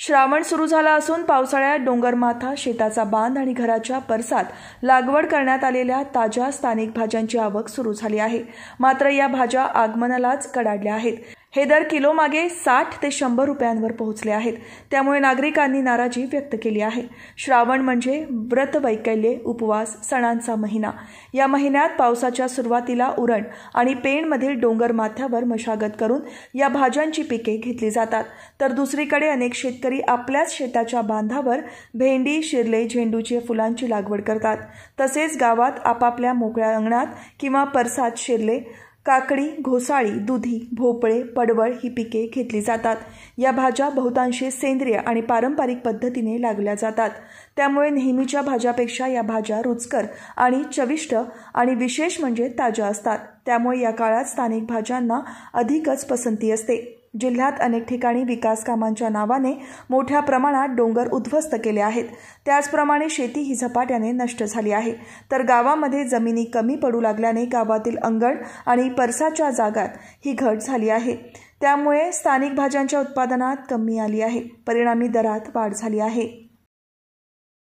श्रावण सुरू झाला असून पावसाळ्यात डोंगरमाथा शेताचा बांध आणि घराच्या परसात लागवड करण्यात आलेल्या ताज्या स्थानिक भाज्यांची आवक सुरू झाली आहे मात्र या भाज्या आगमनालाच कडाडल्या आहेत हे दर किलोमागे साठ ते शंभर रुपयांवर पोहोचले आहेत त्यामुळे नागरिकांनी नाराजी व्यक्त केली आहे श्रावण म्हणजे व्रत वैकल्य उपवास सणांचा महिना या महिन्यात पावसाच्या सुरुवातीला उरण आणि पेणमधील डोंगर माथ्यावर मशागत करून या भाज्यांची पिके घेतली जातात तर दुसरीकडे अनेक शेतकरी आपल्याच शेताच्या बांधावर भेंडी शिरले झेंडूची फुलांची लागवड करतात तसेच गावात आपापल्या मोकळ्या अंगणात किंवा परसात शिरले काकडी घोसाळी दुधी भोपळे पडवळ ही पिके घेतली जातात या भाज्या बहुतांशी सेंद्रिय आणि पारंपरिक पद्धतीने लागल्या जातात त्यामुळे नेहमीच्या भाज्यापेक्षा या भाज्या रुचकर आणि चविष्ट आणि विशेष म्हणजे ताज्या असतात त्यामुळे या काळात स्थानिक भाज्यांना अधिकच पसंती असते जिल्ह्यात अनेक ठिकाणी विकास कामांच्या नावाने मोठ्या प्रमाणात डोंगर उद्ध्वस्त केले आहेत त्याचप्रमाणे शेती ही झपाट्याने नष्ट झाली आहे तर गावामध्ये जमिनी कमी पडू लागल्याने गावातील अंगण आणि परसाच्या जागात ही घट झाली आहे त्यामुळे स्थानिक भाज्यांच्या उत्पादनात कमी आली आहे परिणामी दरात वाढ झाली आहे